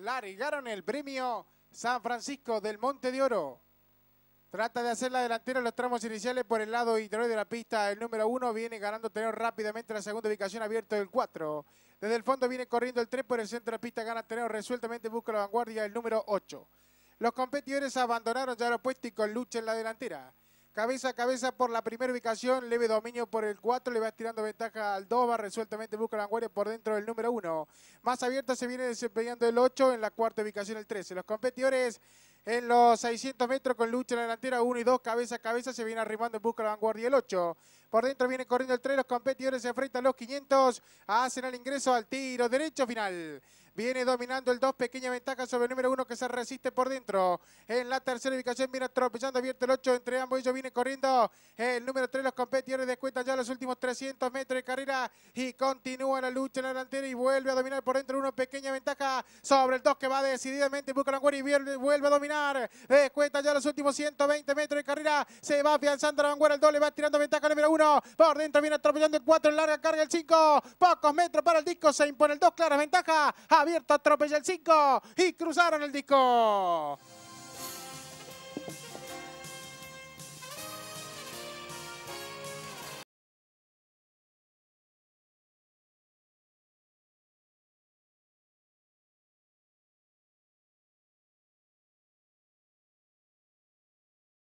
largaron el premio San Francisco del Monte de Oro. Trata de hacer la delantera en los tramos iniciales por el lado interior de la pista. El número uno viene ganando terreno rápidamente la segunda ubicación abierta del 4. Desde el fondo viene corriendo el 3 por el centro de la pista. Gana Tener resueltamente, busca la vanguardia el número 8. Los competidores abandonaron ya los puestos y con lucha en la delantera. Cabeza a cabeza por la primera ubicación, leve dominio por el 4, le va tirando ventaja al 2, resueltamente busca la vanguardia por dentro del número 1. Más abierta se viene desempeñando el 8, en la cuarta ubicación el 13. Los competidores en los 600 metros con lucha en la delantera, 1 y 2, cabeza a cabeza, se viene arrimando en busca de la vanguardia el 8. Por dentro viene corriendo el 3, los competidores se enfrentan los 500, hacen el ingreso al tiro derecho final. Viene dominando el 2, pequeña ventaja sobre el número 1 que se resiste por dentro. En la tercera ubicación viene atropellando abierto el 8 entre ambos. Ellos viene corriendo. El número 3, los competidores descuentan ya los últimos 300 metros de carrera y continúa la lucha en la delantera y vuelve a dominar por dentro. una pequeña ventaja sobre el 2 que va decididamente. busca la vanguardia y vuelve a dominar. Descuenta ya los últimos 120 metros de carrera. Se va afianzando la vanguardia. El 2 le va tirando ventaja al número 1. Por dentro viene atropellando el 4 en larga carga el 5. Pocos metros para el disco. Se impone el 2. Clara ventaja abierto, atropella el 5 y cruzaron el disco.